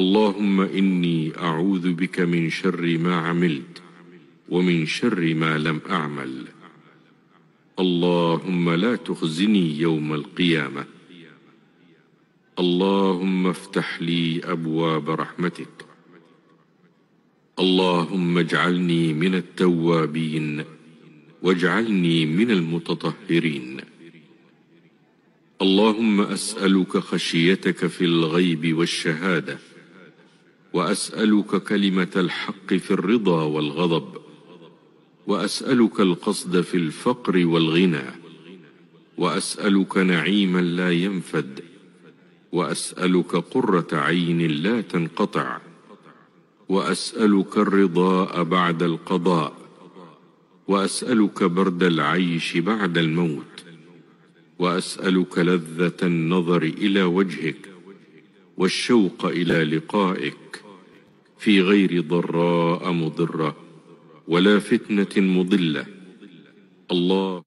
اللهم إني أعوذ بك من شر ما عملت ومن شر ما لم أعمل اللهم لا تخزني يوم القيامة اللهم افتح لي أبواب رحمتك اللهم اجعلني من التوابين واجعلني من المتطهرين اللهم أسألك خشيتك في الغيب والشهادة وأسألك كلمة الحق في الرضا والغضب وأسألك القصد في الفقر والغنى وأسألك نعيما لا ينفد وأسألك قرة عين لا تنقطع وأسألك الرضاء بعد القضاء وأسألك برد العيش بعد الموت وأسألك لذة النظر إلى وجهك والشوق إلى لقائك في غير ضراء مضرة ولا فتنة مضلة الله